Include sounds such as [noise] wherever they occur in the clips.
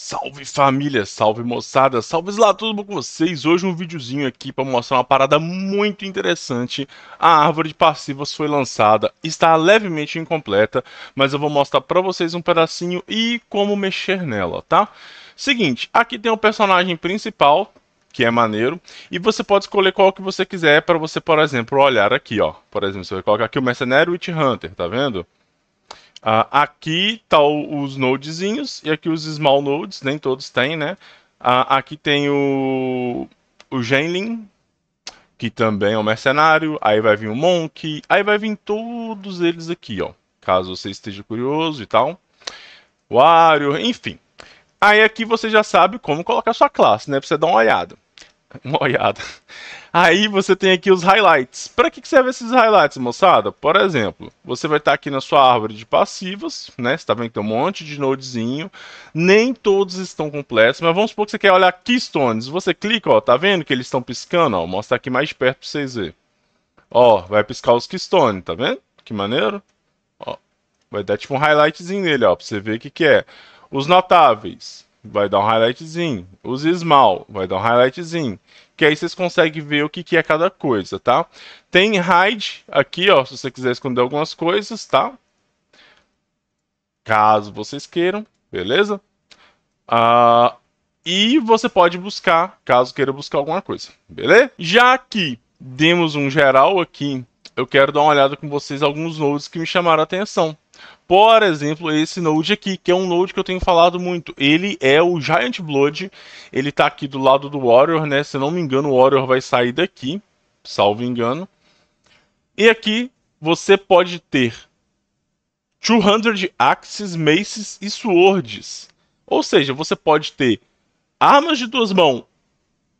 Salve família, salve moçada, salve lá, tudo bom com vocês? Hoje um videozinho aqui para mostrar uma parada muito interessante. A árvore de passivas foi lançada, está levemente incompleta, mas eu vou mostrar para vocês um pedacinho e como mexer nela, tá? Seguinte, aqui tem o um personagem principal, que é maneiro, e você pode escolher qual que você quiser para você, por exemplo, olhar aqui, ó. Por exemplo, você vai colocar aqui o mercenário Witch Hunter, tá vendo? Uh, aqui tá os nodezinhos e aqui os small nodes, nem todos têm, né? Uh, aqui tem o, o Genlin, que também é um mercenário. Aí vai vir o Monk, aí vai vir todos eles aqui, ó. Caso você esteja curioso e tal. o Wario, enfim. Aí aqui você já sabe como colocar sua classe, né? Pra você dar uma olhada. [laughs] Moiada. Aí você tem aqui os highlights. Para que servem esses highlights, moçada? Por exemplo, você vai estar tá aqui na sua árvore de passivas, né? Você está vendo que tem um monte de nodezinho. Nem todos estão completos, mas vamos supor que você quer olhar keystones. Você clica, ó, tá vendo que eles estão piscando? Ó, mostra aqui mais perto para vocês verem. Ó, vai piscar os keystones, tá vendo? Que maneiro. Ó, vai dar tipo um highlightzinho nele, ó, para você ver o que, que é. Os notáveis vai dar um highlightzinho. Os small, vai dar um highlightzinho. Que aí vocês conseguem ver o que, que é cada coisa, tá? Tem hide aqui, ó, se você quiser esconder algumas coisas, tá? Caso vocês queiram, beleza? Ah, e você pode buscar, caso queira buscar alguma coisa, beleza? Já que demos um geral aqui, eu quero dar uma olhada com vocês alguns nodes que me chamaram a atenção. Por exemplo, esse Node aqui, que é um Node que eu tenho falado muito. Ele é o Giant Blood, ele está aqui do lado do Warrior, né? Se não me engano, o Warrior vai sair daqui, salvo engano. E aqui você pode ter 200 axes, maces e swords. Ou seja, você pode ter armas de duas mãos,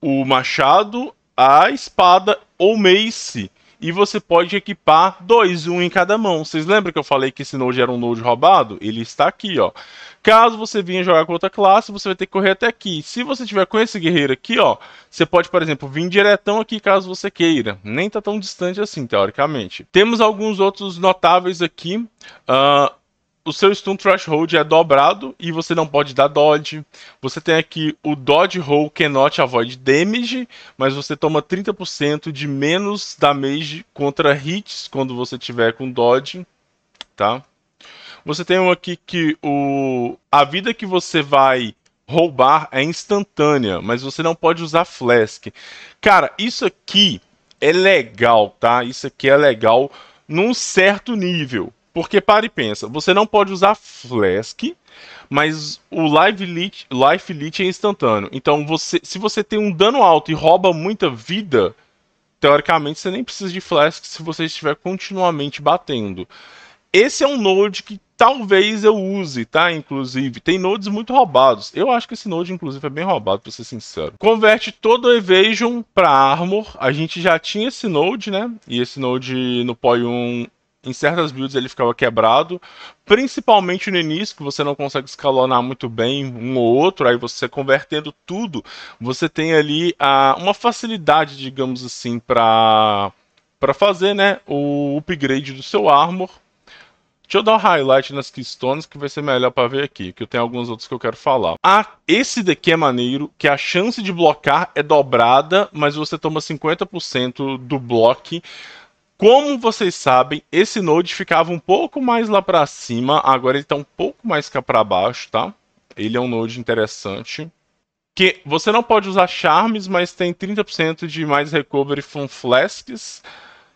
o machado, a espada ou mace e você pode equipar dois, um em cada mão. Vocês lembram que eu falei que esse node era um node roubado? Ele está aqui, ó. Caso você venha jogar com outra classe, você vai ter que correr até aqui. Se você tiver com esse guerreiro aqui, ó, você pode, por exemplo, vir diretão aqui caso você queira. Nem tá tão distante assim, teoricamente. Temos alguns outros notáveis aqui. Uh, o seu stun threshold é dobrado e você não pode dar dodge. Você tem aqui o dodge roll cannot avoid damage, mas você toma 30% de menos damage contra hits quando você tiver com dodge, tá? Você tem um aqui que o a vida que você vai roubar é instantânea, mas você não pode usar flask. Cara, isso aqui é legal, tá? Isso aqui é legal num certo nível. Porque para e pensa, você não pode usar Flask, mas o Live Leech, Life Leech é instantâneo. Então, você, se você tem um dano alto e rouba muita vida, teoricamente você nem precisa de Flask se você estiver continuamente batendo. Esse é um node que talvez eu use, tá? Inclusive, tem nodes muito roubados. Eu acho que esse node, inclusive, é bem roubado, pra ser sincero. Converte todo o Evasion pra Armor. A gente já tinha esse node, né? E esse node no POI 1 em certas builds ele ficava quebrado, principalmente no início, que você não consegue escalonar muito bem um ou outro, aí você convertendo tudo, você tem ali a, ah, uma facilidade, digamos assim, para para fazer né, o upgrade do seu armor. Deixa eu dar um highlight nas Keystones que vai ser melhor para ver aqui, que eu tenho alguns outros que eu quero falar. Ah, esse daqui é maneiro, que a chance de blocar é dobrada, mas você toma 50% do bloco como vocês sabem, esse node ficava um pouco mais lá para cima, agora ele está um pouco mais cá para baixo, tá? Ele é um node interessante. Que você não pode usar charmes, mas tem 30% de mais recovery from flasks.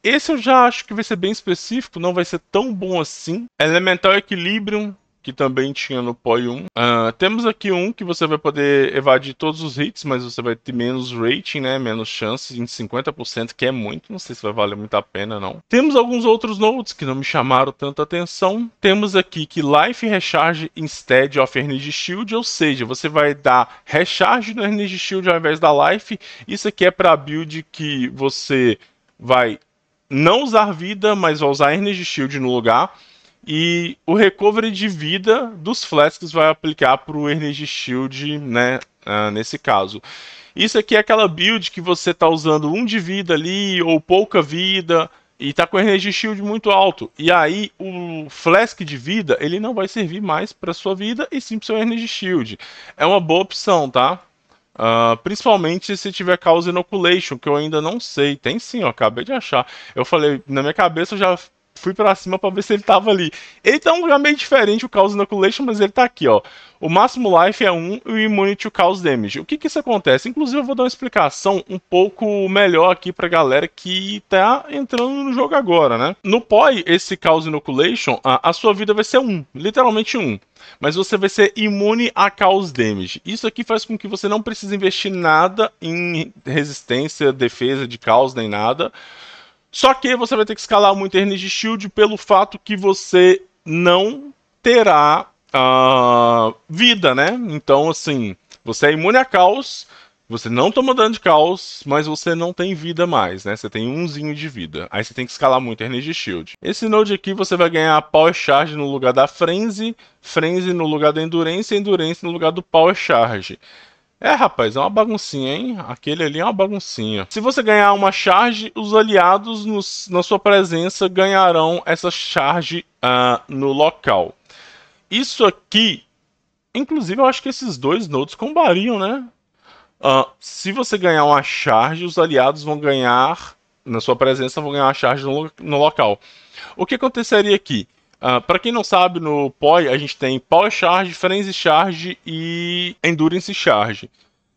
Esse eu já acho que vai ser bem específico, não vai ser tão bom assim. Elemental Equilibrium que também tinha no POI 1. Uh, ah, temos aqui um que você vai poder evadir todos os hits, mas você vai ter menos rating, né? Menos chance em 50%, que é muito. Não sei se vai valer muito a pena, não. Temos alguns outros nodes que não me chamaram tanta atenção. Temos aqui que Life Recharge instead of Energy Shield, ou seja, você vai dar recharge no Energy Shield ao invés da Life. Isso aqui é para build que você vai não usar vida, mas vai usar Energy Shield no lugar. E o recovery de vida dos flasks vai aplicar para o Energy Shield, né? Uh, nesse caso. Isso aqui é aquela build que você está usando um de vida ali, ou pouca vida, e está com Energy Shield muito alto. E aí o Flask de vida, ele não vai servir mais para sua vida, e sim para seu Energy Shield. É uma boa opção, tá? Uh, principalmente se tiver causa inoculation, que eu ainda não sei. Tem sim, eu acabei de achar. Eu falei, na minha cabeça eu já fui para cima para ver se ele tava ali. Ele tá um lugar meio diferente, o Chaos Inoculation, mas ele tá aqui, ó. O máximo life é 1 e o immunity o Chaos Damage. O que que isso acontece? Inclusive eu vou dar uma explicação um pouco melhor aqui pra galera que tá entrando no jogo agora, né? No POI, esse Chaos Inoculation, a, a sua vida vai ser 1, literalmente 1 mas você vai ser imune a Chaos Damage. Isso aqui faz com que você não precise investir nada em resistência, defesa de Chaos, nem nada. Só que você vai ter que escalar muito Energy Shield pelo fato que você não terá uh, vida, né? Então, assim, você é imune a caos, você não toma dano de caos, mas você não tem vida mais, né? Você tem umzinho de vida. Aí você tem que escalar muito Energy Shield. Esse node aqui você vai ganhar Power Charge no lugar da Frenzy, Frenzy no lugar da Endurance e Endurance no lugar do Power Charge. É, rapaz, é uma baguncinha, hein? Aquele ali é uma baguncinha. Se você ganhar uma charge, os aliados nos, na sua presença ganharão essa charge uh, no local. Isso aqui, inclusive, eu acho que esses dois nodes combariam, né? Uh, se você ganhar uma charge, os aliados vão ganhar, na sua presença, vão ganhar uma charge no, no local. O que aconteceria aqui? Uh, ah, para quem não sabe, no POI a gente tem Power Charge, Frenzy Charge e Endurance Charge.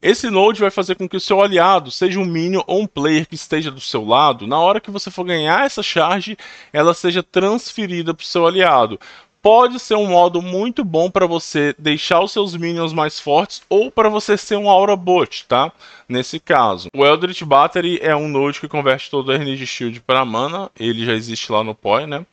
Esse node vai fazer com que o seu aliado, seja um minion ou um player que esteja do seu lado, na hora que você for ganhar essa charge, ela seja transferida para o seu aliado. Pode ser um modo muito bom para você deixar os seus minions mais fortes ou para você ser um Aura Bot, tá? Nesse caso. O Eldritch Battery é um node que converte todo o Energy Shield para mana, ele já existe lá no Poi, né?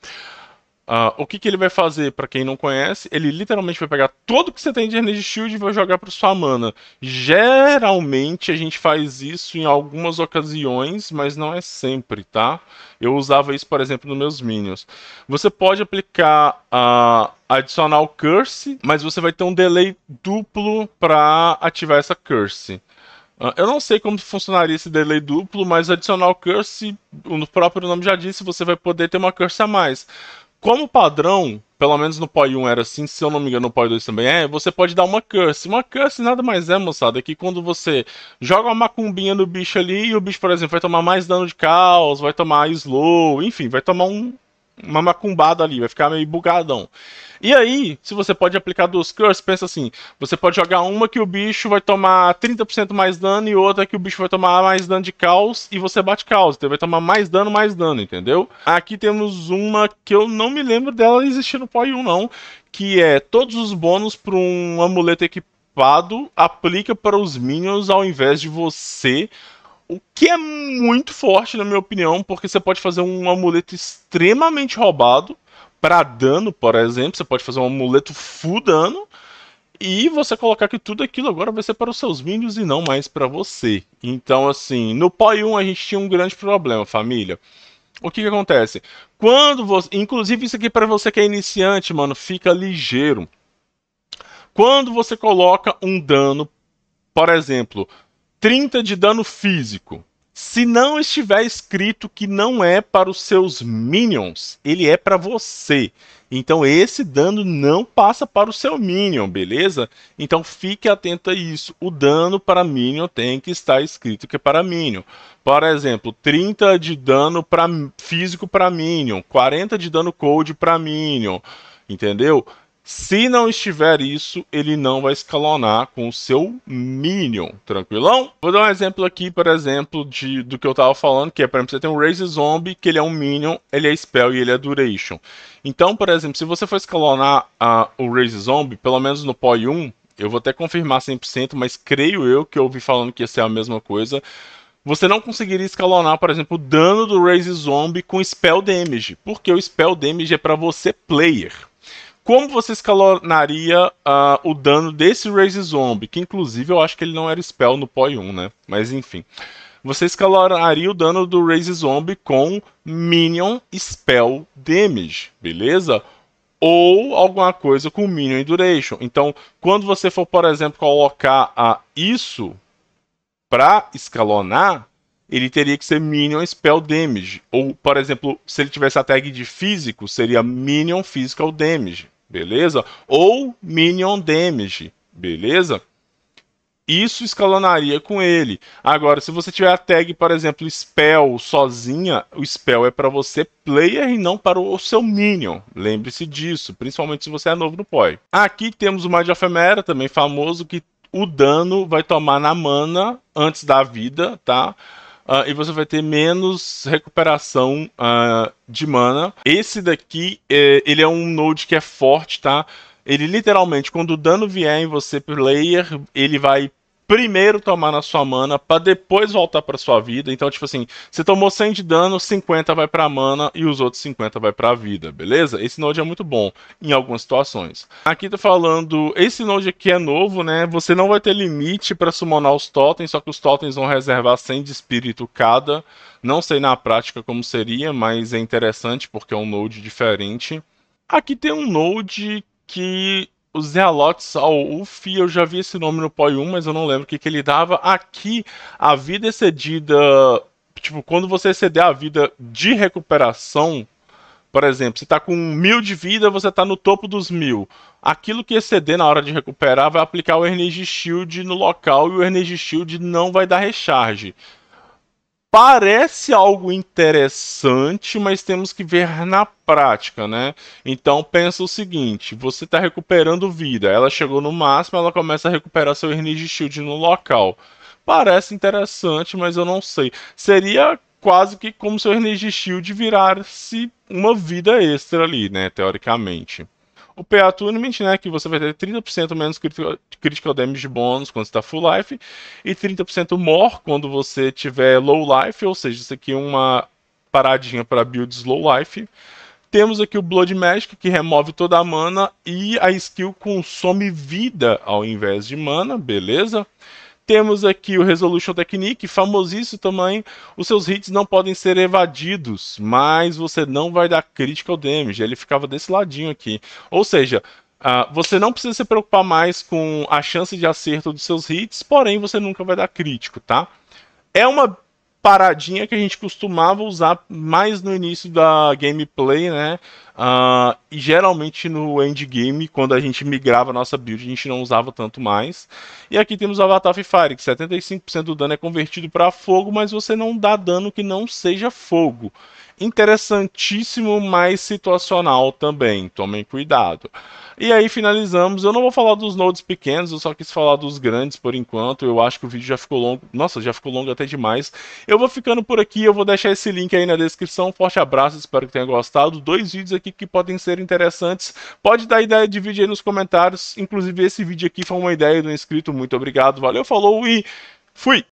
Ah, o que, que, ele vai fazer, para quem não conhece, ele literalmente vai pegar todo que você tem de Energy Shield e vai jogar para sua mana. Geralmente a gente faz isso em algumas ocasiões, mas não é sempre, tá? Eu usava isso, por exemplo, nos meus Minions. Você pode aplicar a uh, adicional Curse, mas você vai ter um delay duplo para ativar essa Curse. Ah, eu não sei como funcionaria esse delay duplo, mas adicional curse, o próprio nome já disse, você vai poder ter uma curse a mais. Como padrão, pelo menos no POI 1 era assim, se eu não me engano no POI 2 também é, você pode dar uma curse. Uma curse nada mais é, moçada, é que quando você joga uma macumbinha no bicho ali e o bicho, por exemplo, vai tomar mais dano de caos, vai tomar slow, enfim, vai tomar um, uma macumbada ali, vai ficar meio bugadão. E aí, se você pode aplicar duas curses, pensa assim: você pode jogar uma que o bicho vai tomar 30% mais dano e outra que o bicho vai tomar mais dano de caos e você bate caos. Então vai tomar mais dano, mais dano, entendeu? Aqui temos uma que eu não me lembro dela existir no POI 1, não. Que é todos os bônus para um amuleto equipado aplica para os minions ao invés de você o que é muito forte, na minha opinião, porque você pode fazer um amuleto extremamente roubado para dano, por exemplo. Você pode fazer um amuleto full dano e você colocar que tudo aquilo agora vai ser para os seus minions e não mais para você. Então, assim, no POI 1 a gente tinha um grande problema, família. O que, que acontece? Quando você. Inclusive, isso aqui para você que é iniciante, mano, fica ligeiro. Quando você coloca um dano, por exemplo, 30 de dano físico. Se não estiver escrito que não é para os seus minions, ele é para você. Então esse dano não passa para o seu minion, beleza? Então fique atento a isso. O dano para minion tem que estar escrito que é para minion. Por exemplo, 30 de dano pra, físico para minion, 40 de dano cold para minion, entendeu? Se não estiver isso, ele não vai escalonar com o seu Minion, tranquilão? Vou dar um exemplo aqui, por exemplo, de, do que eu tava falando, que é, por exemplo, você tem um Raze Zombie, que ele é um Minion, ele é Spell e ele é Duration. Então, por exemplo, se você for escalonar uh, o Raze Zombie, pelo menos no POI 1, eu vou até confirmar 100%, mas creio eu que eu ouvi falando que ia ser a mesma coisa, você não conseguiria escalonar, por exemplo, o dano do Raze Zombie com Spell Damage, porque o Spell Damage é para você player como você escalonaria uh, o dano desse Raze Zombie, que inclusive eu acho que ele não era spell no POI 1, né? Mas enfim. Você escalonaria o dano do Raze Zombie com Minion Spell Damage, beleza? Ou alguma coisa com Minion Duration. Então, quando você for, por exemplo, colocar ah, isso para escalonar, ele teria que ser Minion Spell Damage. Ou, por exemplo, se ele tivesse a tag de físico, seria Minion Physical Damage beleza? Ou minion damage, beleza? Isso escalonaria com ele. Agora, se você tiver a tag, por exemplo, spell sozinha, o spell é para você player e não para o seu minion. Lembre-se disso, principalmente se você é novo no POI. Aqui temos o Mind of Emera, também famoso, que o dano vai tomar na mana antes da vida, tá? Uh, e você vai ter menos recuperação uh, de mana. Esse daqui, é, ele é um node que é forte, tá? Ele literalmente, quando o dano vier em você player, ele vai primeiro tomar na sua mana para depois voltar para sua vida. Então, tipo assim, você tomou 100 de dano, 50 vai para mana e os outros 50 vai para vida, beleza? Esse node é muito bom em algumas situações. Aqui tá falando, esse node aqui é novo, né? Você não vai ter limite para summonar os totens, só que os totens vão reservar 100 de espírito cada. Não sei na prática como seria, mas é interessante porque é um node diferente. Aqui tem um node que o Zealotsal, o Fi, eu já vi esse nome no POI 1, mas eu não lembro o que, que ele dava. Aqui, a vida excedida. Tipo, quando você exceder a vida de recuperação, por exemplo, você tá com mil de vida, você tá no topo dos mil. Aquilo que exceder na hora de recuperar vai aplicar o Energy Shield no local e o Energy Shield não vai dar recharge parece algo interessante, mas temos que ver na prática, né? Então pensa o seguinte: você está recuperando vida, ela chegou no máximo, ela começa a recuperar seu Energy Shield no local. Parece interessante, mas eu não sei. Seria quase que como se o Energy Shield virasse uma vida extra ali, né? Teoricamente o PA Tournament, né, que você vai ter 30% menos critical, critical damage bônus quando está full life e 30% more quando você tiver low life, ou seja, isso aqui é uma paradinha para builds low life. Temos aqui o Blood Magic, que remove toda a mana e a skill consome vida ao invés de mana, beleza? Temos aqui o Resolution Technique, famosíssimo também. Os seus hits não podem ser evadidos, mas você não vai dar critical damage. Ele ficava desse ladinho aqui. Ou seja, uh, você não precisa se preocupar mais com a chance de acerto dos seus hits, porém você nunca vai dar crítico, tá? É uma paradinha que a gente costumava usar mais no início da gameplay, né? Uh, e geralmente no endgame, quando a gente migrava a nossa build, a gente não usava tanto mais. E aqui temos o Avatar Fire, que 75% do dano é convertido para fogo, mas você não dá dano que não seja fogo interessantíssimo, mas situacional também. Tomem cuidado. E aí finalizamos. Eu não vou falar dos nodes pequenos, eu só quis falar dos grandes por enquanto. Eu acho que o vídeo já ficou longo. Nossa, já ficou longo até demais. Eu vou ficando por aqui, eu vou deixar esse link aí na descrição. Forte abraço, espero que tenha gostado. Dois vídeos aqui que podem ser interessantes. Pode dar ideia de vídeo aí nos comentários. Inclusive esse vídeo aqui foi uma ideia do inscrito. Muito obrigado. Valeu, falou e fui!